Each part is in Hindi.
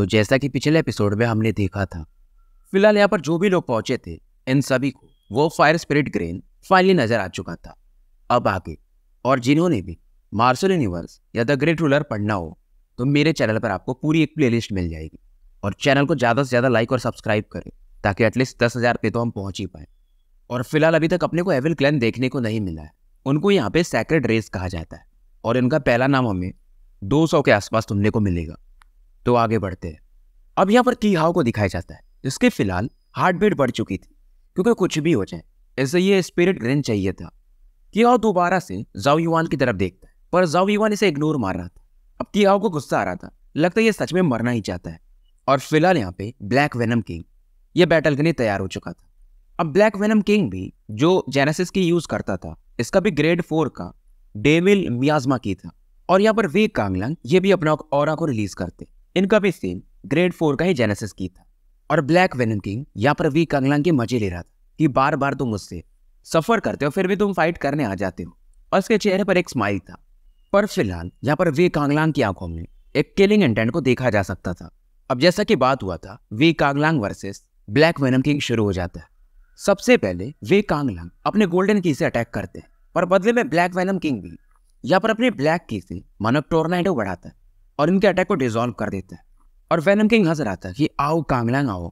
तो जैसा कि पिछले एपिसोड में हमने देखा था फिलहाल यहाँ पर जो भी लोग पहुंचे थे इन सभी को वो फायर स्पिरिट ग्रेन फाइनली नजर आ चुका था अब आगे और जिन्होंने भी मार्शल यूनिवर्स या द ग्रेट रूलर पढ़ना हो तो मेरे चैनल पर आपको पूरी एक प्लेलिस्ट मिल जाएगी और चैनल को ज़्यादा से ज़्यादा लाइक और सब्सक्राइब करें ताकि एटलीस्ट दस हज़ार पे तो हम पहुँच ही पाए और फिलहाल अभी तक अपने को एविल क्लैन देखने को नहीं मिला है उनको यहाँ पे सैक्रेड रेस कहा जाता है और इनका पहला नाम हमें 200 के आसपास तुमने को मिलेगा तो आगे बढ़ते हैं अब यहाँ पर की हाव को दिखाया जाता है जिसके फिलहाल हार्ट बीट बढ़ चुकी थी क्योंकि कुछ भी हो जाए ऐसे ये स्पिरिट ग्रेन चाहिए था की हाव दोबारा से जाओ युवान की तरफ देखता है पर जाओ युवान इसे इग्नोर मार रहा था अब की हाव को गुस्सा आ रहा था लगता है ये सच में मरना ही चाहता है और फिलहाल यहाँ पे ब्लैक वेनम किंग ये बैटल के लिए तैयार हो चुका था अब ब्लैक वेनम किंग भी जो जेनेसिस की यूज करता था इसका भी ग्रेड फोर का डेविल मियाजमा की था और यहाँ पर वे कांगलंग ये भी अपना और को रिलीज करते इनका भी सीन ग्रेड फोर का ही जेनेसिस की था और ब्लैक वेनम किंग यहाँ पर वी कंगलांग के मजे ले रहा था कि बार बार तुम मुझसे सफ़र करते हो फिर भी तुम फाइट करने आ जाते हो और उसके चेहरे पर एक स्माइल था पर फिलहाल यहाँ पर वी कांगलांग की आंखों में एक किलिंग इंटेंट को देखा जा सकता था अब जैसा कि बात हुआ था वी कांगलांग वर्सेस ब्लैक वेनम किंग शुरू हो जाता है सबसे पहले वे कांगलांग अपने गोल्डन की से अटैक करते हैं और बदले में ब्लैक वेनम किंग भी यहाँ पर अपने ब्लैक की से मानव टोर्नाइडो बढ़ाता है और इनके अटैक को डिजोल्व कर देता है और वैनम किंग हजर आता है कि आओ कांगलांग आओ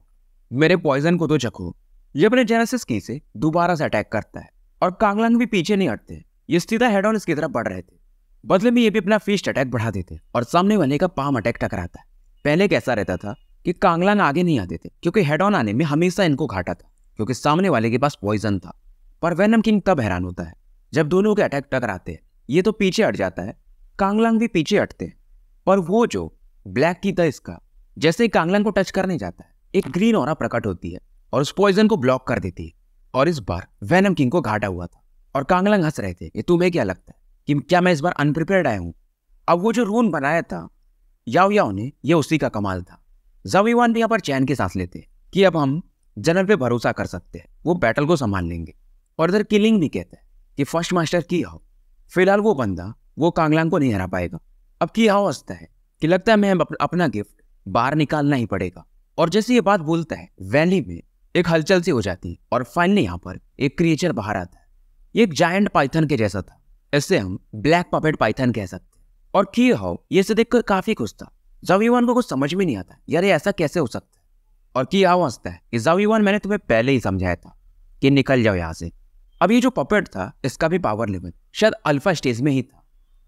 मेरे पॉइजन को तो चखो ये अपने जेनेसिस की से दोबारा से अटैक करता है और कांगलांग भी पीछे नहीं हटते ये सीधा हेड ऑन इसकी तरफ बढ़ रहे थे बदले में ये भी अपना फिस्ट अटैक बढ़ा देते और सामने वाले का पाम अटैक टकराता है पहले कैसा रहता था कि कांगलांग आगे नहीं आते थे क्योंकि हेड ऑन आने में हमेशा इनको घाटा था क्योंकि सामने वाले के पास पॉइजन था पर वैनम किंग तब हैरान होता है जब दोनों के अटैक टकराते हैं ये तो पीछे हट जाता है कांगलांग भी पीछे हटते हैं और वो जो ब्लैक की था इसका जैसे ही कांगलन को टच करने जाता है एक ग्रीन और प्रकट होती है और उस पॉइजन को ब्लॉक कर देती है और इस बार वेनम किंग को घाटा हुआ था और कांगलंग हंस रहे थे ये तुम्हें क्या लगता है कि क्या मैं इस बार अनप्रिपेयर्ड आया हूँ अब वो जो रून बनाया था याओ याओ ने यह उसी का कमाल था जवीवान भी यहाँ पर चैन के सांस लेते हैं कि अब हम जनरल पे भरोसा कर सकते हैं वो बैटल को संभाल लेंगे और इधर किलिंग भी कहते हैं कि फर्स्ट मास्टर की हो फिलहाल वो बंदा वो कांगलांग को नहीं हरा पाएगा अब की अवस्था है कि लगता है मैं अपना गिफ्ट बाहर निकालना ही पड़ेगा और जैसे ये बात बोलता है वैली में एक हलचल सी हो जाती है और फाइनली यहाँ पर एक क्रिएचर बाहर आता है ये एक जायंट पाइथन के जैसा था इसे हम ब्लैक पपेट पाइथन कह सकते और की हाउ ये से देखकर काफी खुश था जावीवान को कुछ समझ में नहीं आता यार ये ऐसा कैसे हो सकता है और की हाउ हंसता है कि जावीवान मैंने तुम्हें पहले ही समझाया था कि निकल जाओ यहाँ से अब ये जो पपेट था इसका भी पावर लेवल शायद अल्फा स्टेज में ही था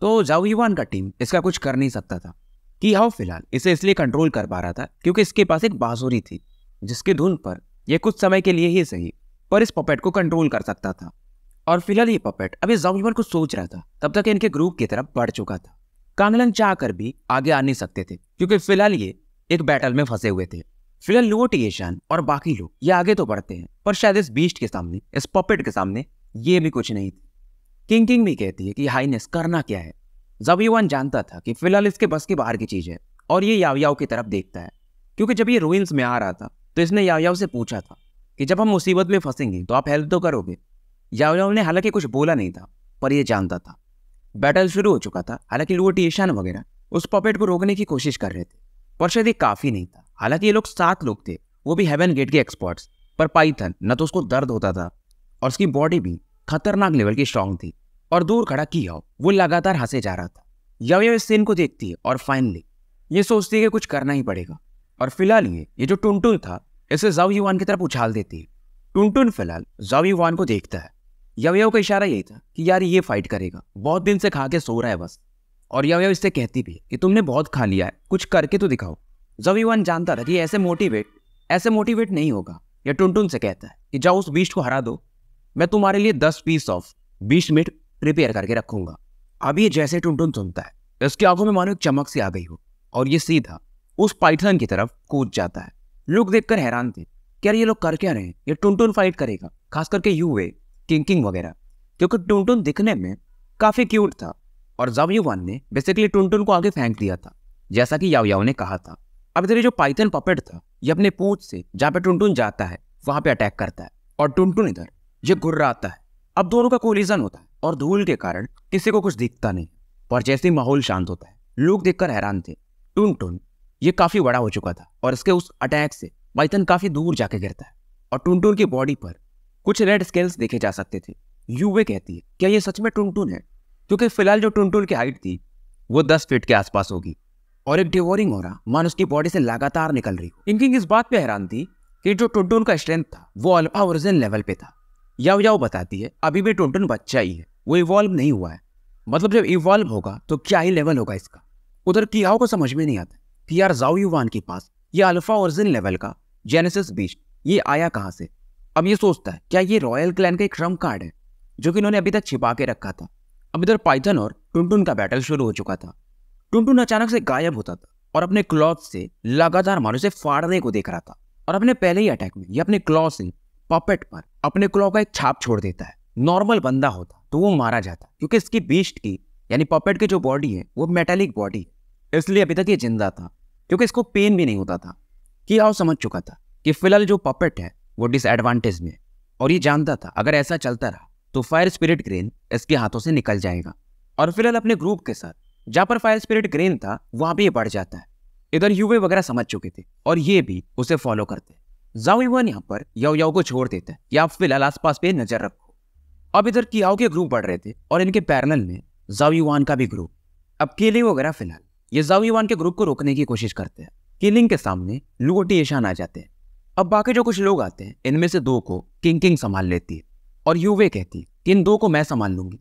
तो युवान का टीम इसका कुछ कर नहीं सकता था कि हाउ फिलहाल इसे इसलिए कंट्रोल कर पा रहा था क्योंकि इसके पास एक बांसुरी थी जिसकी धुन पर यह कुछ समय के लिए ही सही पर इस पपेट को कंट्रोल कर सकता था और फिलहाल ये पपेट अभी जाओईवान को सोच रहा था तब तक इनके ग्रुप की तरफ बढ़ चुका था कांगलन चाह कर भी आगे आ नहीं सकते थे क्योंकि फिलहाल ये एक बैटल में फंसे हुए थे फिलहाल लुओट ईशान और बाकी लोग ये आगे तो बढ़ते हैं पर शायद इस बीस्ट के सामने इस पपेट के सामने ये भी कुछ नहीं थी किंग किंग भी कहती है कि हाईनेस करना क्या है जब युवान जानता था कि फिलहाल इसके बस के बाहर की चीज़ है और ये यावयाव की तरफ देखता है क्योंकि जब ये रूइंस में आ रहा था तो इसने यावयाव से पूछा था कि जब हम मुसीबत में फंसेंगे तो आप हेल्प तो करोगे यावयाव ने हालांकि कुछ बोला नहीं था पर यह जानता था बैटल शुरू हो चुका था हालांकि लोग टीशान वगैरह उस पपेट को रोकने की कोशिश कर रहे थे पर शायद ये काफ़ी नहीं था हालांकि ये लोग सात लोग थे वो भी हेवन गेट के एक्सपर्ट्स पर पाइथन न तो उसको दर्द होता था और उसकी बॉडी भी खतरनाक लेवल की स्ट्रांग थी और दूर खड़ा किया वो लगातार हंसे जा रहा था यवयव इस सीन को देखती है और फाइनली ये सोचती है कि कुछ करना ही पड़ेगा और फिलहाल ये ये जो टुनटुन था इसे जाव युवान की तरफ उछाल देती है टुनटुन फिलहाल जाव युवान को देखता है यवयव का इशारा यही था कि यार ये फाइट करेगा बहुत दिन से खा के सो रहा है बस और यवयव इससे कहती भी है कि तुमने बहुत खा लिया है कुछ करके तो दिखाओ जब युवान जानता था कि ऐसे मोटिवेट ऐसे मोटिवेट नहीं होगा यह टुनटुन से कहता है कि जाओ उस बीस्ट को हरा दो मैं तुम्हारे लिए दस पीस ऑफ बीस मिनट प्रिपेयर करके रखूंगा अब ये जैसे टुनटुन सुनता है उसकी आंखों में मानो एक चमक सी आ गई हो और ये सीधा उस पाइथन की तरफ कूद जाता है लोग देखकर हैरान थे कि यार ये लोग कर क्या रहे हैं ये टुनटुन फाइट करेगा खास करके वे किंकिंग वगैरह क्योंकि टुनटुन दिखने में काफ़ी क्यूट था और जब युवान ने बेसिकली टुनटुन को आगे फेंक दिया था जैसा कि याव याव ने कहा था अब इधर जो पाइथन पपेट था ये अपने पूछ से जहाँ पे टुनटुन जाता है वहां पे अटैक करता है और टुनटुन इधर ये घुर्राता है अब दोनों का कोलिजन होता है और धूल के कारण किसी को कुछ दिखता नहीं और जैसे ही माहौल शांत होता है लोग देखकर हैरान थे टून टून ये काफ़ी बड़ा हो चुका था और इसके उस अटैक से पाइथन काफ़ी दूर जाके गिरता है और टून की बॉडी पर कुछ रेड स्केल्स देखे जा सकते थे यू कहती है क्या ये सच में टून टून है क्योंकि फिलहाल जो टून की हाइट थी वो दस फीट के आसपास होगी और एक डिवोरिंग हो रहा मान उसकी बॉडी से लगातार निकल रही इनकिंग इस बात पे हैरान थी कि जो टून का स्ट्रेंथ था वो अल्फा ओरिजिन लेवल पे था याव याव बताती है अभी भी टूनटून बच्चा ही है वो इवॉल्व नहीं हुआ है मतलब जब इवॉल्व होगा तो क्या ही लेवल होगा इसका उधर कियाओ को समझ में नहीं आता कि यार जाओ युवान के पास ये अल्फा और जिन लेवल का जेनेसिस बीच ये आया कहाँ से अब ये सोचता है क्या ये रॉयल क्लैन का एक ट्रम्प कार्ड है जो कि इन्होंने अभी तक छिपा के रखा था अब इधर पाइथन और टुनटुन का बैटल शुरू हो चुका था टुनटुन अचानक से गायब होता था और अपने क्लॉथ से लगातार मानो से फाड़ने को देख रहा था और अपने पहले ही अटैक में ये अपने क्लॉ से पपेट पर अपने क्लॉ का एक छाप छोड़ देता है नॉर्मल बंदा होता तो वो मारा जाता क्योंकि इसकी बीस्ट की यानी पॉपेट की जो बॉडी है वो मेटेलिक बॉडी है इसलिए अभी तक ये जिंदा था क्योंकि इसको पेन भी नहीं होता था कि आओ समझ चुका था कि फिलहाल जो पॉपेट है वो डिसएडवांटेज में और ये जानता था अगर ऐसा चलता रहा तो फायर स्पिरिट ग्रेन इसके हाथों से निकल जाएगा और फिलहाल अपने ग्रुप के साथ जहाँ पर फायर स्पिरिट ग्रेन था वहाँ भी ये बढ़ जाता है इधर यूवे वगैरह समझ चुके थे और ये भी उसे फॉलो करते जाओ यहाँ पर याओ याओ को छोड़ देता है या फिलहाल आसपास पे नजर रखो अब इधर कियाओ के ग्रुप बढ़ रहे थे और इनके पैरल में जावीवान का भी ग्रुप अब केले वगैरह फिलहाल ये जावीवान के ग्रुप को रोकने की कोशिश करते हैं किलिंग के सामने लुओटी ईशान आ जाते हैं अब बाकी जो कुछ लोग आते हैं इनमें से दो को किंग किंग संभाल लेती है और यूवे कहती है कि इन दो को मैं संभाल लूंगी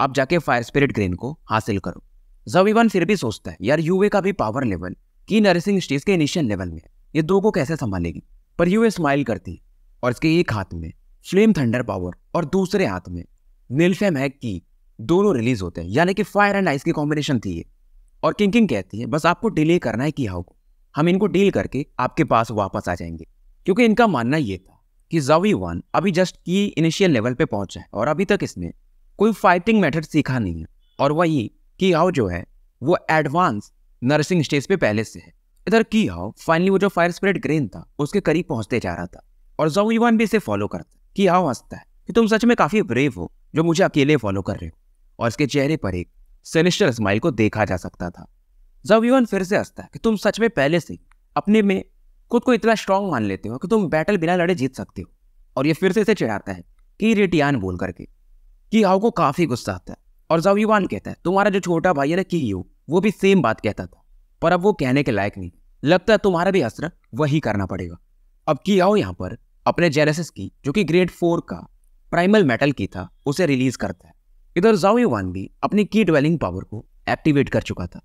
आप जाके फायर स्पिरिट ग्रेन को हासिल करो जवीवान फिर भी सोचता है यार यूवे का भी पावर लेवल की नर्सिंग स्टेज के इनिशियल लेवल में ये दो को कैसे संभालेगी पर यूवे स्माइल करती है और इसके एक हाथ में फ्लेम थंडर पावर और दूसरे हाथ में नीलफेम हैक की दोनों रिलीज होते हैं यानी कि फायर एंड आइस की कॉम्बिनेशन थी ये और किंग कहती है बस आपको डिले करना है कि हाउ को हम इनको डील करके आपके पास वापस आ जाएंगे क्योंकि इनका मानना ये था कि जावी वन अभी जस्ट की इनिशियल लेवल पे पहुंचा है और अभी तक इसने कोई फाइटिंग मेथड सीखा नहीं है और वही की हाउ जो है वो एडवांस नर्सिंग स्टेज पे पहले से है इधर की हाउ फाइनली वो जो फायर स्प्रेड ग्रेन था उसके करीब पहुंचते जा रहा था और जावी वन भी इसे फॉलो करता कि आओ हंसता है कि तुम सच में काफ़ी ब्रेव हो जो मुझे अकेले फॉलो कर रहे हो और इसके चेहरे पर एक सेनेस्टर स्माइल को देखा जा सकता था जब फिर से हंसता है कि तुम सच में पहले से अपने में खुद को इतना स्ट्रांग मान लेते हो कि तुम बैटल बिना लड़े जीत सकते हो और ये फिर से इसे चिढ़ाता है कि रेटियान बोल करके कि आओ को काफ़ी गुस्सा आता है और जब कहता है तुम्हारा जो छोटा भाई है ना की यू वो भी सेम बात कहता था पर अब वो कहने के लायक नहीं लगता है तुम्हारा भी असर वही करना पड़ेगा अब की आओ यहाँ पर अपने जेनेसिस की जो कि ग्रेड फोर का प्राइमल मेटल की था उसे रिलीज करता है इधर जाओ वन भी अपनी की ड्वेलिंग पावर को एक्टिवेट कर चुका था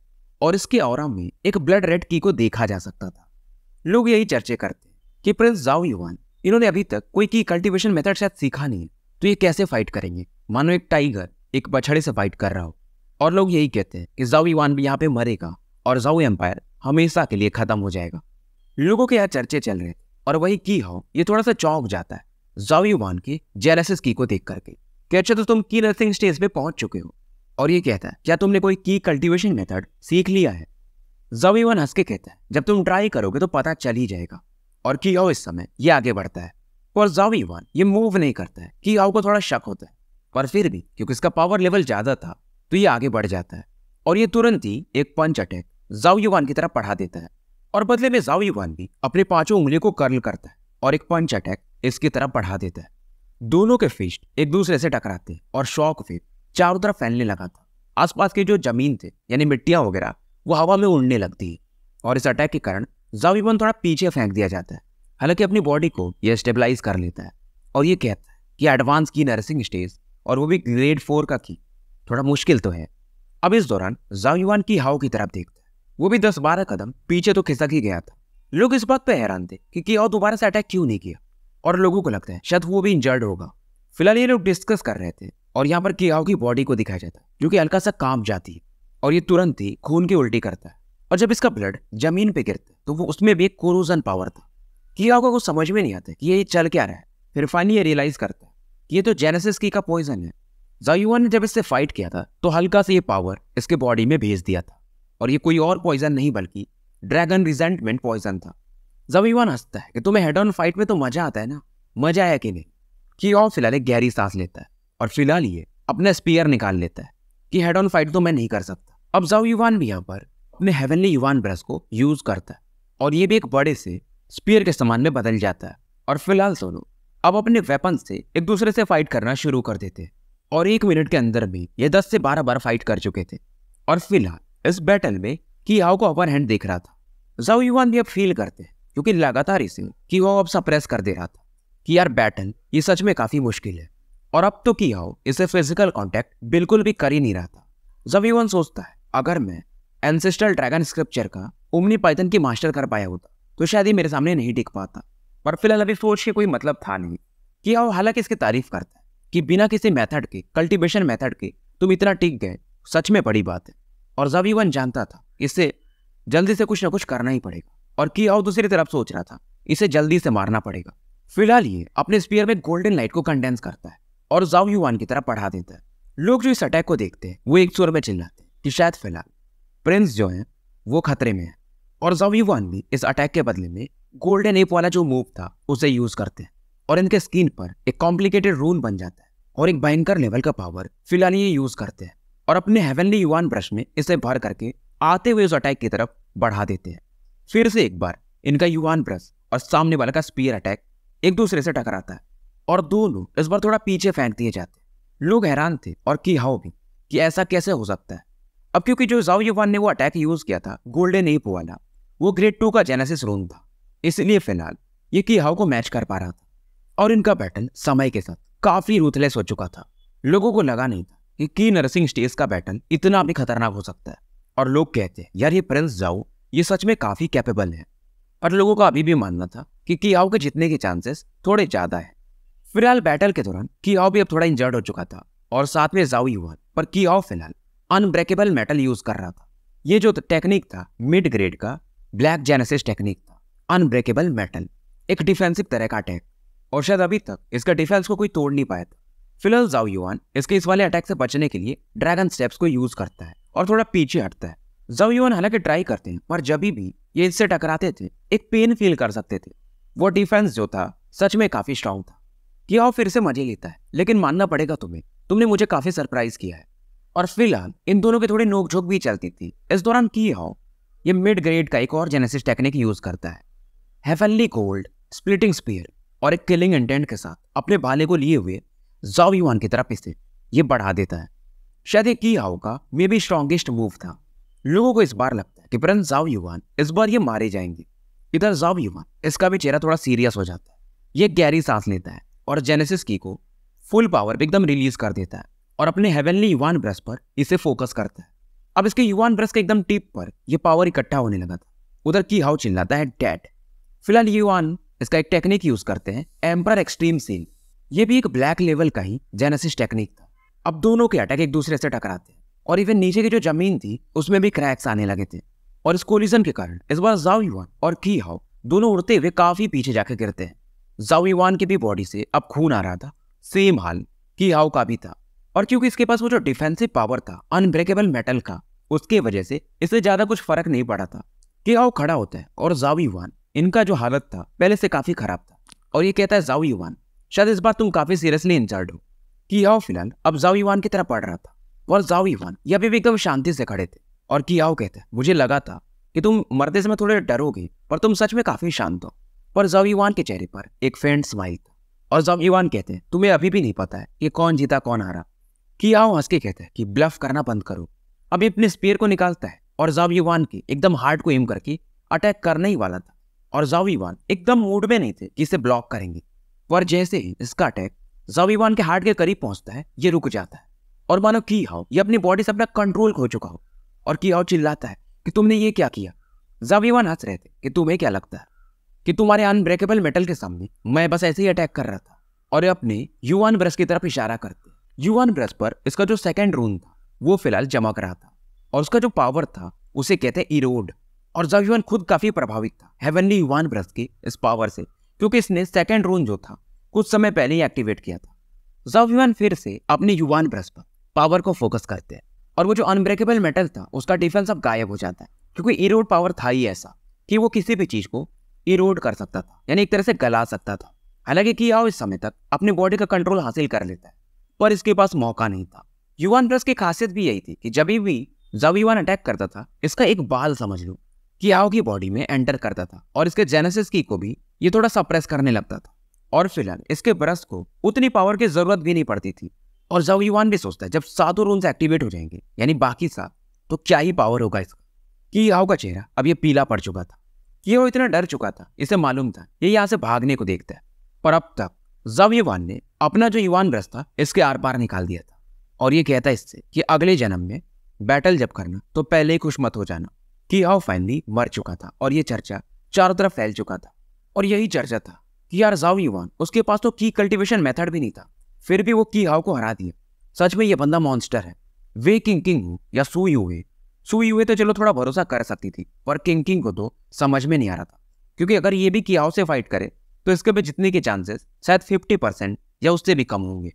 और इसके और में एक ब्लड रेड की को देखा जा सकता था लोग यही चर्चे करते कि प्रिंस जाओ युवान इन्होंने अभी तक कोई की कल्टीवेशन मेथड शायद सीखा नहीं है तो ये कैसे फाइट करेंगे मानो एक टाइगर एक बछड़े से फाइट कर रहा हो और लोग यही कहते हैं कि जाओ युवान भी यहाँ पे मरेगा और जाओ एम्पायर हमेशा के लिए खत्म हो जाएगा लोगों के यहाँ चर्चे चल रहे थे और वही की हो ये थोड़ा सा चौंक जाता है जावियुवान की जेलेसिस की को देख करके कि अच्छा तो तुम की नर्सिंग स्टेज पे पहुंच चुके हो और ये कहता है क्या तुमने कोई की कल्टीवेशन मेथड सीख लिया है जावियुवान हंस के कहता है जब तुम ट्राई करोगे तो पता चल ही जाएगा और की इस समय ये आगे बढ़ता है और जावियुवान ये मूव नहीं करता है की को थोड़ा शक होता है पर फिर भी क्योंकि इसका पावर लेवल ज़्यादा था तो ये आगे बढ़ जाता है और ये तुरंत ही एक पंच अटैक जावियुवान की तरफ पढ़ा देता है और बदले में जावी वन भी अपने पांचों उंगलियों को कर्ल करता है और एक पंच अटैक इसकी तरफ बढ़ा देता है दोनों के फिस्ट एक दूसरे से टकराते हैं और शॉक वेव चारों तरफ फैलने लगा था आसपास की जो जमीन थे यानी मिट्टियाँ वगैरह वो हवा में उड़ने लगती है और इस अटैक के कारण जावीबन थोड़ा पीछे फेंक दिया जाता है हालांकि अपनी बॉडी को यह स्टेबलाइज कर लेता है और ये कहता है कि एडवांस की नर्सिंग स्टेज और वो भी ग्रेड फोर का की थोड़ा मुश्किल तो है अब इस दौरान जावीवान की हाव की तरफ देखता वो भी दस बारह कदम पीछे तो खिसक ही गया था लोग इस बात पर हैरान थे कि और दोबारा से अटैक क्यों नहीं किया और लोगों को लगता है शायद वो भी इंजर्ड होगा फिलहाल ये लोग डिस्कस कर रहे थे और यहाँ पर केओ की बॉडी को दिखाया जाता है जो कि हल्का सा काम जाती है और ये तुरंत ही खून की उल्टी करता है और जब इसका ब्लड जमीन पे गिरता है तो वो उसमें भी एक कोरोजन पावर था कियाओ को कुछ समझ में नहीं आता कि ये चल क्या रहा है फिर फाइनली ये रियलाइज करता है कि ये तो जेनेसिस की का पॉइजन है जायुआ ने जब इससे फाइट किया था तो हल्का सा ये पावर इसके बॉडी में भेज दिया था और ये कोई और पॉइजन नहीं बल्कि ड्रैगन रिजेंटमेंट पॉइजन था जमीवान हंसता है कि तुम्हें हेड ऑन फाइट में तो मजा आता है ना मजा आया कि नहीं कि और फिलहाल एक गहरी सांस लेता है और फिलहाल ये अपना स्पीयर निकाल लेता है कि हेड ऑन फाइट तो मैं नहीं कर सकता अब जाओ युवान भी यहाँ पर अपने हेवनली युवान ब्रश को यूज करता है और ये भी एक बड़े से स्पीयर के समान में बदल जाता है और फिलहाल सोनू अब अपने वेपन से एक दूसरे से फाइट करना शुरू कर देते हैं और एक मिनट के अंदर भी ये दस से बारह बार फाइट कर चुके थे और फिलहाल इस बैटल में कियाओ को अपर हैंड देख रहा था जाओ युवान भी अब फील करते हैं क्योंकि लगातार इसे कियाओ अब सप्रेस कर दे रहा था कि यार बैटल ये सच में काफ़ी मुश्किल है और अब तो कियाओ इसे फिजिकल कॉन्टैक्ट बिल्कुल भी कर ही नहीं रहा था जब युवान सोचता है अगर मैं एनसेस्ट्रल ड्रैगन स्क्रिप्चर का उमनी पाइथन की मास्टर कर पाया होता तो शायद ही मेरे सामने नहीं टिक पाता पर फिलहाल अभी सोच के कोई मतलब था नहीं कि आओ हालांकि इसकी तारीफ करता है कि बिना किसी मेथड के कल्टीवेशन मेथड के तुम इतना टिक गए सच में बड़ी बात है और जबीवन जानता था इसे जल्दी से कुछ ना कुछ करना ही पड़ेगा और की और दूसरी तरफ सोच रहा था इसे जल्दी से मारना पड़ेगा फिलहाल ये अपने स्पीयर में गोल्डन लाइट को कंडेंस करता है और जाऊ युवान की तरफ पढ़ा देता है लोग जो इस अटैक को देखते हैं वो एक सुर में चिल्लाते हैं कि शायद फिलहाल प्रिंस जो है वो खतरे में है और जाऊ युवान भी इस अटैक के बदले में गोल्डन एप वाला जो मूव था उसे यूज करते हैं और इनके स्किन पर एक कॉम्प्लिकेटेड रून बन जाता है और एक भयंकर लेवल का पावर फिलहाल ये यूज करते हैं और अपने हेवनली युवान ब्रश में इसे भर करके आते हुए उस अटैक की तरफ बढ़ा देते हैं फिर से एक बार इनका युवान ब्रश और सामने वाले का स्पीयर अटैक एक दूसरे से टकराता है और दो लोग इस बार थोड़ा पीछे फेंक दिए जाते लोग हैरान थे और की हाउ भी कि ऐसा कैसे हो सकता है अब क्योंकि जो जाओ युवान ने वो अटैक यूज़ किया था गोल्डन एप वाला वो ग्रेड टू का जेनेसिस रोन था इसलिए फिलहाल ये की हाउ को मैच कर पा रहा था और इनका बैटल समय के साथ काफ़ी रूथलेस हो चुका था लोगों को लगा नहीं था कि नर्सिंग स्टेज का पैटर्न इतना भी खतरनाक हो सकता है और लोग कहते हैं यार ये प्रिंस जाओ ये सच में काफ़ी कैपेबल है पर लोगों का अभी भी मानना था कि कियाओ के जीतने के चांसेस थोड़े ज़्यादा है फिलहाल बैटल के दौरान कियाओ भी अब थोड़ा इंजर्ड हो चुका था और साथ में जाऊ हुआ पर कियाओ फिलहाल अनब्रेकेबल मेटल यूज़ कर रहा था ये जो टेक्निक था मिड ग्रेड का ब्लैक जेनेसिस टेक्निक था अनब्रेकेबल मेटल एक डिफेंसिव तरह का अटैक और शायद अभी तक इसका डिफेंस को कोई तोड़ नहीं पाया था फिलहाल जाओ युआन इसके इस वाले अटैक से बचने के लिए ड्रैगन स्टेप्स को यूज करता है और थोड़ा पीछे हटता है जाओ युआन हालांकि ट्राई करते हैं पर जब भी ये इससे टकराते थे एक पेन फील कर सकते थे वो डिफेंस जो था सच में काफी स्ट्रांग था कियाओ फिर से मजे लेता है लेकिन मानना पड़ेगा तुम्हें तुमने मुझे काफी सरप्राइज किया है और फिलहाल इन दोनों के थोड़ी नोकझोंक भी चलती थी इस दौरान की हाउ ये मिड ग्रेड का एक और जेनेसिस टेक्निक यूज करता है हेफनली गोल्ड स्प्लिटिंग स्पीयर और एक किलिंग इंटेंट के साथ अपने भाले को लिए हुए वन की तरफ इसे ये बढ़ा देता है शायद ये की हाउ का मे बी स्ट्रॉन्गेस्ट मूव था लोगों को इस बार लगता है कि प्रिंस जाव युवान इस बार ये मारे जाएंगे इधर जाव युवान इसका भी चेहरा थोड़ा सीरियस हो जाता है ये गहरी सांस लेता है और जेनेसिस की को फुल पावर एकदम रिलीज कर देता है और अपने हेवनली युवान ब्रश पर इसे फोकस करता है अब इसके युवान ब्रश के एकदम टिप पर यह पावर इकट्ठा होने लगा था उधर की हाउ चिल्लाता है डैड फिलहाल युवान इसका एक टेक्निक यूज करते हैं एम्पर एक्सट्रीम सील ये भी एक ब्लैक लेवल का ही जेनेसिस टेक्निक था अब दोनों के अटैक एक दूसरे से टकराते और इवन नीचे की जो जमीन थी उसमें भी क्रैक्स आने लगे थे और इस कोलिजन के कारण इस बार जाऊन और की हाउ दोनों उड़ते हुए काफी पीछे जाकर गिरते हैं जाऊवान के की भी बॉडी से अब खून आ रहा था सेम हाल की हाउ का भी था और क्योंकि इसके पास वो जो डिफेंसिव पावर था अनब्रेकेबल मेटल का उसके वजह से इसे ज्यादा कुछ फर्क नहीं पड़ा था कि हाउ खड़ा होता है और जाओ इनका जो हालत था पहले से काफी खराब था और ये कहता है जाऊ शायद इस बार तुम काफी सीरियसली इंजर्ड हो आओ फिलहाल अब जाओ ईवान की तरफ पढ़ रहा था और जाओ ईवान ये अभी भी एकदम शांति से खड़े थे और कियाओ कहते मुझे लगा था कि तुम मरते समय थोड़े डरोगे पर तुम सच में काफी शांत हो पर जाओ ईवान के चेहरे पर एक फेंट स्माइल था और जाओ ईवान कहते हैं तुम्हें अभी भी नहीं पता है कि कौन जीता कौन हारा आओ हंस के कहते हैं कि ब्लफ करना बंद करो अभी अपने स्पेयर को निकालता है और जाओ ईवान के एकदम हार्ट को एम करके अटैक करने ही वाला था और जाओ ईवान एकदम मूड में नहीं थे कि इसे ब्लॉक करेंगे पर जैसे ही इसका अटैक जवीवान के हार्ट के करीब पहुंचता है ये रुक जाता है और मानो की हाउ ये अपनी बॉडी से अपना कंट्रोल खो चुका हो और की हाउ चिल्लाता है कि तुमने ये क्या किया जवीवान हंस रहे थे कि तुम्हें क्या लगता है कि तुम्हारे अनब्रेकेबल मेटल के सामने मैं बस ऐसे ही अटैक कर रहा था और ये अपने युवान ब्रश की तरफ इशारा करते युवान ब्रश पर इसका जो सेकेंड रून था वो फिलहाल चमक रहा था और उसका जो पावर था उसे कहते इरोड और जवीवान खुद काफी प्रभावित था हेवनली युवान ब्रश के इस पावर से क्योंकि इसने सेकेंड रून जो था कुछ समय पहले ही एक्टिवेट किया था जवयुआन फिर से अपने युवान ब्रश पर पावर को फोकस करते हैं और वो जो अनब्रेकेबल मेटल था उसका डिफेंस अब गायब हो जाता है क्योंकि इरोड पावर था ही ऐसा कि वो किसी भी चीज़ को इरोड कर सकता था यानी एक तरह से गला सकता था हालांकि आओ इस समय तक अपने बॉडी का कंट्रोल हासिल कर लेता है पर इसके पास मौका नहीं था युवान प्लस की खासियत भी यही थी कि जब भी जब युवान अटैक करता था इसका एक बाल समझ लो आओ की बॉडी में एंटर करता था और इसके जेनेसिस की को भी ये थोड़ा सप्रेस करने लगता था और फिलहाल इसके ब्रश को उतनी पावर की जरूरत भी नहीं पड़ती थी और जब युवान भी सोचता है जब सातों रूम्स एक्टिवेट हो जाएंगे यानी बाकी सात तो क्या ही पावर होगा इसका कि राव का चेहरा अब ये पीला पड़ चुका था कि वो इतना डर चुका था इसे मालूम था ये यहाँ से भागने को देखता है पर अब तक जब युवान ने अपना जो युवान ब्रश था इसके आर पार निकाल दिया था और ये कहता है इससे कि अगले जन्म में बैटल जब करना तो पहले ही खुश मत हो जाना कि आओ हाँ, फाइनली मर चुका था और ये चर्चा चारों तरफ फैल चुका था और यही चर्चा था कि यार जाओ युवान उसके पास तो की कल्टिवेशन मेथड भी नहीं था फिर भी वो की हाव को हरा दिया सच में ये बंदा मॉन्स्टर है वे किंग किंग हो या सुई हुए सुई हुए तो चलो थोड़ा भरोसा कर सकती थी पर किंग किंग को तो समझ में नहीं आ रहा था क्योंकि अगर ये भी की हाव से फाइट करे तो इसके भी जितने के चांसेस शायद फिफ्टी परसेंट या उससे भी कम होंगे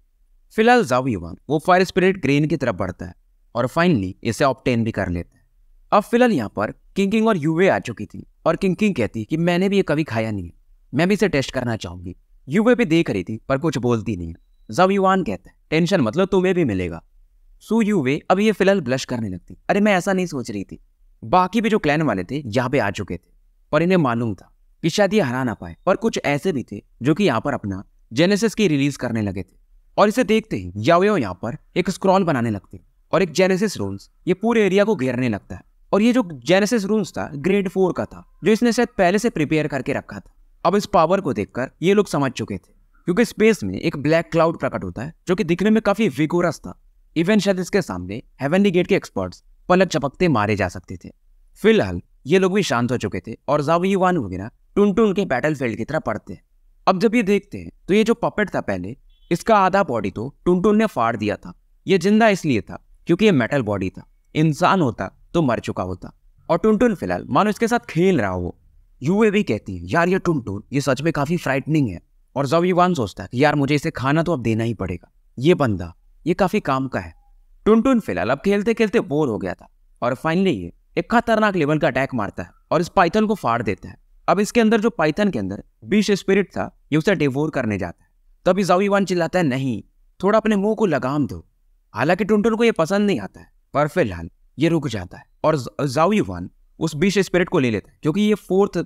फिलहाल जाओ युवान वो फायर स्पिरिट ग्रेन की तरफ बढ़ता है और फाइनली इसे ऑप्टेन भी कर लेते हैं अब फिलहाल यहाँ पर किंग किंग और यूवे आ चुकी थी और किंकिंग कहती है कि मैंने भी ये कभी खाया नहीं मैं भी इसे टेस्ट करना चाहूंगी युवे भी देख रही थी पर कुछ बोलती नहीं जब युवान कहता है टेंशन मतलब तुम्हें भी मिलेगा सू युवे अब ये फिलहाल ब्लश करने लगती अरे मैं ऐसा नहीं सोच रही थी बाकी भी जो क्लैन वाले थे यहाँ पे आ चुके थे और इन्हें मालूम था कि शायद ये हरा ना पाए पर कुछ ऐसे भी थे जो कि यहाँ पर अपना जेनेसिस की रिलीज करने लगे थे और इसे देखते ही यावे यहाँ पर एक स्क्रॉल बनाने लगते और एक जेनेसिस रोल्स ये पूरे एरिया को घेरने लगता है और ये जो जेनेसिस रूल्स था ग्रेड फोर का था जो इसने शायद पहले से प्रिपेयर करके रखा था अब इस पावर को देखकर ये लोग समझ चुके थे क्योंकि स्पेस में एक ब्लैक क्लाउड प्रकट होता है जो कि दिखने में काफी विगोरस था इवन शायद इसके सामने हेवनली गेट के एक्सपर्ट्स पलक चपकते मारे जा सकते थे फिलहाल ये लोग भी शांत हो चुके थे और जावी वन वगैरह टुन टुन के बैटल फील्ड की तरह पड़ते हैं अब जब ये देखते हैं तो ये जो पपेट था पहले इसका आधा बॉडी तो टुनटुन ने फाड़ दिया था ये जिंदा इसलिए था क्योंकि ये मेटल बॉडी था इंसान होता तो मर चुका होता और टुनटुन फिलहाल मानो इसके साथ खेल रहा हो यूए भी कहती है यार ये टुनटुन ये सच में काफ़ी फ्राइटनिंग है और जब युवान सोचता है कि यार मुझे इसे खाना तो अब देना ही पड़ेगा ये बंदा ये काफ़ी काम का है टुनटुन फिलहाल अब खेलते खेलते बोर हो गया था और फाइनली ये एक खतरनाक लेवल का अटैक मारता है और इस पाइथन को फाड़ देता है अब इसके अंदर जो पाइथन के अंदर बीस स्पिरिट था ये उसे डिवोर करने जाता है तभी जाऊ जावीवान चिल्लाता है नहीं थोड़ा अपने मुंह को लगाम दो हालांकि टुनटुन को यह पसंद नहीं आता है पर फिलहाल ये रुक जाता है और जाऊ वन उस बीश स्पिरिट को ले लेता है क्योंकि ये फोर्थ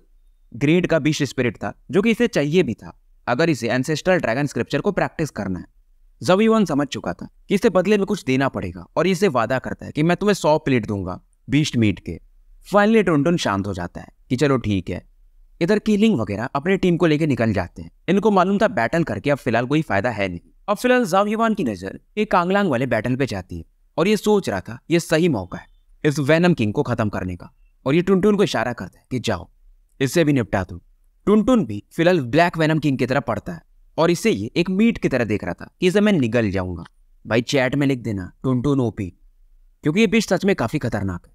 ग्रेड का बीश स्पिरिट था जो कि इसे चाहिए भी था अगर इसे एंसेस्ट्रल ड्रैगन स्क्रिप्चर को प्रैक्टिस करना है जवी वन समझ चुका था कि इसे बदले में कुछ देना पड़ेगा और इसे वादा करता है कि मैं तुम्हें सौ प्लेट दूंगा बीस्ट मीट के फाइनली टोनटोन शांत हो जाता है कि चलो ठीक है इधर किलिंग वगैरह अपने टीम को लेकर निकल जाते हैं इनको मालूम था बैटल करके अब फिलहाल कोई फायदा है नहीं अब फिलहाल जाविवान की नजर एक कांगलांग वाले बैटल पे जाती है और ये सोच रहा था ये सही मौका है इस वैनम किंग को खत्म करने का और ये टुनटुन को इशारा करता है कि जाओ इससे भी निपटा दो टुनटुन भी फिलहाल ब्लैक वैनम किंग की तरह पढ़ता है और इसे ये एक मीट की तरह देख रहा था कि इसे मैं निगल जाऊंगा भाई चैट में लिख देना टुनटुन ओपी क्योंकि ये बिश सच में काफ़ी खतरनाक है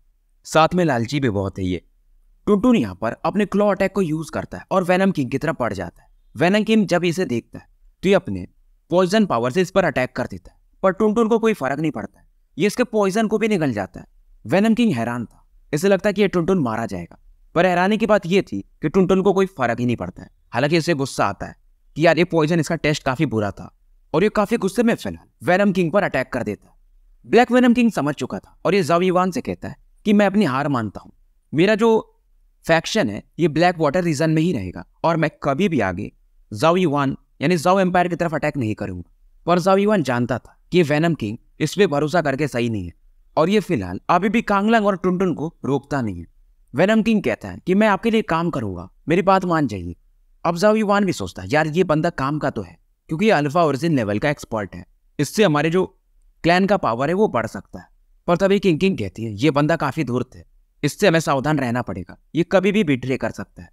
साथ में लालची भी बहुत है ये टुनटुन यहाँ पर अपने क्लॉ अटैक को यूज़ करता है और वैनम किंग की तरह पड़ जाता है वैनम किंग जब इसे देखता है तो ये अपने पॉइजन पावर से इस पर अटैक कर देता है पर टुनटुन को कोई फर्क नहीं पड़ता ये इसके पॉइजन को भी निकल जाता है वेनम किंग हैरान था इसे लगता है कि यह टुनटुन मारा जाएगा पर हैरानी की बात यह थी कि टुनटुन को कोई फर्क ही नहीं पड़ता है हालांकि इसे गुस्सा आता है कि यार ये पॉइजन इसका टेस्ट काफी बुरा था और ये काफी गुस्से में फैला वेनम किंग पर अटैक कर देता है ब्लैक वेनम किंग समझ चुका था और ये जावीवान से कहता है कि मैं अपनी हार मानता हूँ मेरा जो फैक्शन है ये ब्लैक वाटर रीजन में ही रहेगा और मैं कभी भी आगे जावीवान यानी जाओ एम्पायर की तरफ अटैक नहीं करूंगा पर जावीवान जानता था कि वैनम किंग इस पर भरोसा करके सही नहीं है और ये फिलहाल अभी भी कांगलंग और टुनटुन को रोकता नहीं है वैनम किंग कहता है कि मैं आपके लिए काम करूंगा मेरी बात मान जाइए अब जाओ भी सोचता है यार ये बंदा काम का तो है क्योंकि ये अल्फा ओरिजिन लेवल का एक्सपर्ट है इससे हमारे जो क्लैन का पावर है वो बढ़ सकता है पर तभी किंग किंग कहती है ये बंदा काफ़ी धूर्त है इससे हमें सावधान रहना पड़ेगा ये कभी भी बिट्रे कर सकता है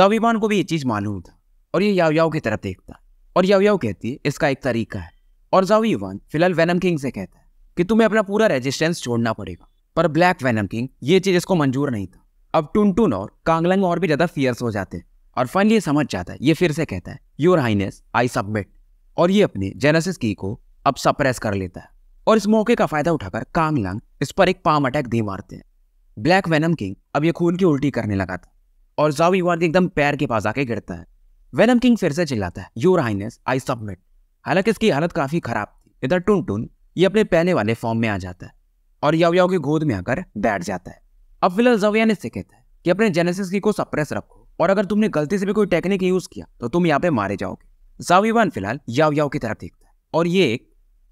जावीवान को भी ये चीज़ मालूम था और ये यावयाव की तरफ देखता और यावयाव कहती है इसका एक तरीका है और जावी वन फिलहाल वेनम किंग से कहता है कि तुम्हें अपना पूरा रेजिस्टेंस छोड़ना पड़ेगा पर ब्लैक वेनम किंग ये चीज़ इसको मंजूर नहीं था अब टुनटुन और कांगलंग और भी ज़्यादा फियर्स हो जाते हैं और फाइनली समझ जाता है ये फिर से कहता है योर हाइनेस आई सबमिट और ये अपने जेनेसिस की को अब सप्रेस कर लेता है और इस मौके का फायदा उठाकर कांगलंग इस पर एक पाम अटैक दे मारते हैं ब्लैक वेनम किंग अब ये खून की उल्टी करने लगा था और जावी वार्ग एकदम पैर के पास आके गिरता है वेनम किंग फिर से चिल्लाता है योर हाइनेस आई सबमिट हालांकि इसकी हालत काफ़ी ख़राब थी इधर टुन टुन ये अपने पहने वाले फॉर्म में आ जाता है और याव याव की गोद में आकर बैठ जाता है अब फिलहाल जविया ने सीखे थे कि अपने जेनेसिस की को सप्रेस रखो और अगर तुमने गलती से भी कोई टेक्निक यूज़ किया तो तुम यहाँ पे मारे जाओगे जावीवान फिलहाल याव याव की तरफ देखता है और ये एक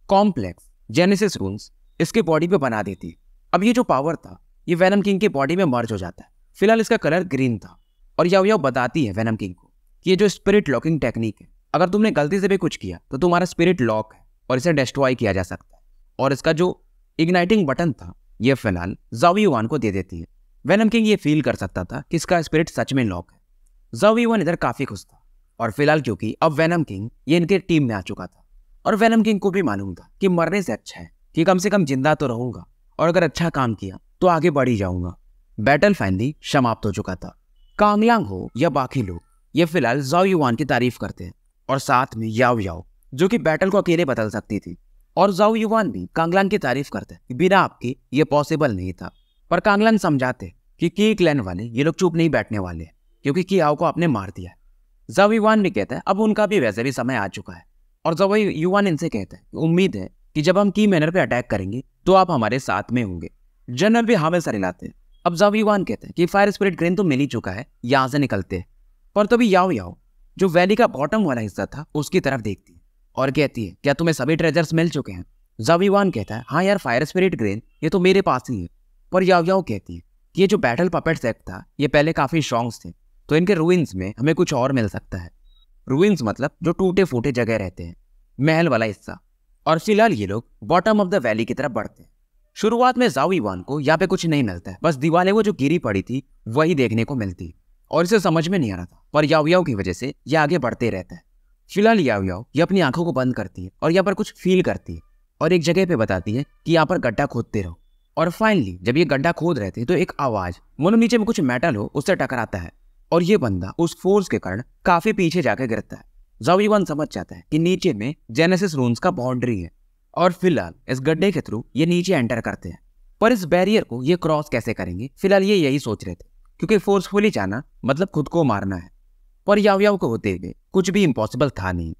कॉम्प्लेक्स जेनेसिस रूल्स इसके बॉडी पे बना देती है अब ये जो पावर था ये वैनम किंग के बॉडी में मर्ज हो जाता है फिलहाल इसका कलर ग्रीन था और याव याव बताती है वैनम किंग को कि ये जो स्पिरिट लॉकिंग टेक्निक है अगर तुमने गलती से भी कुछ किया तो तुम्हारा स्पिरिट लॉक है और इसे डिस्ट्रॉय किया जा सकता है और इसका जो इग्नाइटिंग बटन था यह फिलहाल जावीवान को दे देती है वैनम किंग ये फील कर सकता था कि इसका स्पिरिट सच में लॉक है जावीवान इधर काफ़ी खुश था और फिलहाल क्योंकि अब वैनम किंग ये इनके टीम में आ चुका था और वैनम किंग को भी मालूम था कि मरने से अच्छा है कि कम से कम जिंदा तो रहूंगा और अगर अच्छा काम किया तो आगे बढ़ ही जाऊंगा बैटल फाइनली समाप्त हो चुका था कांगलांग हो या बाकी लोग ये फिलहाल जाओ युवान की तारीफ करते हैं और साथ में याओ याओ जो कि बैटल को अकेले बदल सकती थी और जाओ युवान भी कांगलान की तारीफ करते बिना आपके ये पॉसिबल नहीं था पर कांगलान समझाते कि की क्लैन वाले ये लोग चुप नहीं बैठने वाले हैं क्योंकि की आओ को आपने मार दिया जाओ युवान भी कहता है अब उनका भी वैसे भी समय आ चुका है और जब युवान इनसे कहते हैं उम्मीद है कि जब हम की मैनर पर अटैक करेंगे तो आप हमारे साथ में होंगे जनरल भी हमें हाँ सर हिलाते हैं अब जाओ युवान कहते हैं कि फायर स्पिरिट ग्रेन तो मिल ही चुका है यहाँ से निकलते हैं पर तभी तो याओ याओ जो वैली का बॉटम वाला हिस्सा था उसकी तरफ देखती है और कहती है क्या तुम्हें सभी ट्रेजर्स मिल चुके हैं जावीवान कहता है हाँ यार फायर स्पिरिट ग्रेन ये तो मेरे पास ही है पर याव याव कहती है कि ये जो बैटल पपेट सेक्ट था ये पहले काफ़ी स्ट्रॉन्ग थे तो इनके रूइंस में हमें कुछ और मिल सकता है रूइंस मतलब जो टूटे फूटे जगह रहते हैं महल वाला हिस्सा और फिलहाल ये लोग बॉटम ऑफ द वैली की तरफ बढ़ते हैं शुरुआत में जावीवान को यहाँ पे कुछ नहीं मिलता है बस दीवाले वो जो गिरी पड़ी थी वही देखने को मिलती और इसे समझ में नहीं आ रहा था पर याओ की वजह से यह आगे बढ़ते रहता है फिलहाल याओ याओ ये अपनी आंखों को बंद करती है और यहाँ पर कुछ फील करती है और एक जगह पे बताती है कि यहाँ पर गड्ढा खोदते रहो और फाइनली जब ये गड्ढा खोद रहे थे तो एक आवाज मोनो नीचे में कुछ मेटल हो उससे टकराता है और ये बंदा उस फोर्स के कारण काफी पीछे जाकर गिरता है जावीवन समझ जाता है कि नीचे में जेनेसिस रून्स का बाउंड्री है और फिलहाल इस गड्ढे के थ्रू ये नीचे एंटर करते हैं पर इस बैरियर को ये क्रॉस कैसे करेंगे फिलहाल ये यही सोच रहे थे क्योंकि फोर्सफुली जाना मतलब खुद को मारना है पर याव्याव को होते हुए कुछ भी इम्पॉसिबल था नहीं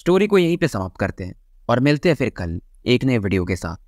स्टोरी को यहीं पे समाप्त करते हैं और मिलते हैं फिर कल एक नए वीडियो के साथ